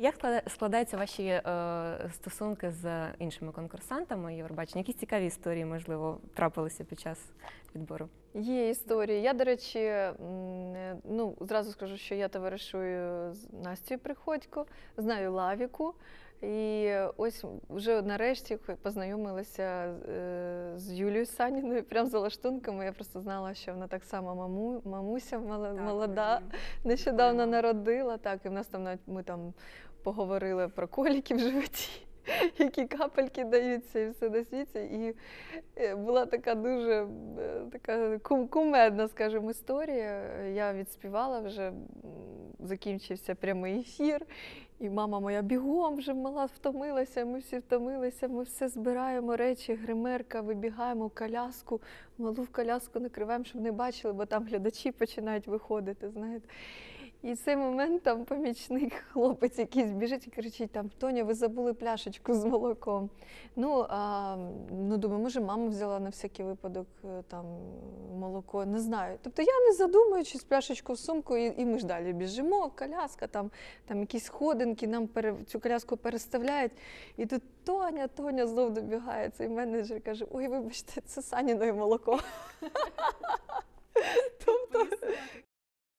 Як складаються ваші е, стосунки з іншими конкурсантами Євробачення? Якісь цікаві історії, можливо, трапилися під час відбору? Є історії. Я, до речі, Ну, зразу скажу, що я товаришую з Настю Приходько, знаю Лавіку. І ось вже нарешті познайомилася е, з Юлією Саніною, прямо за лаштунками. Я просто знала, що вона так само маму, мамуся молода, так, нещодавно народила. Так, і в нас там навіть ми там поговорили про коліки в животі. які капельки даються і все на світі. І е, була така дуже е, така кумедна, скажімо, історія. Я відспівала вже, закінчився прямий ефір. І мама моя бігом вже мала втомилася, ми всі втомилися, ми все збираємо речі, гримерка, вибігаємо в коляску, малу в коляску накриваємо, щоб не бачили, бо там глядачі починають виходити. знаєте. І цей момент там помічник, хлопець якийсь біжить і кричить: там Тоня, ви забули пляшечку з молоком. Ну, а, ну думаю, може, мама взяла на всякий випадок е, там молоко, не знаю. Тобто я не задумуючись пляшечку в сумку, і і ми ж далі біжимо, коляска, там там якісь ходинки, нам пере, цю коляску переставляють. І тут Тоня, Тоня знов добігається. І менеджер каже: Ой, вибачте, це саніної молоко.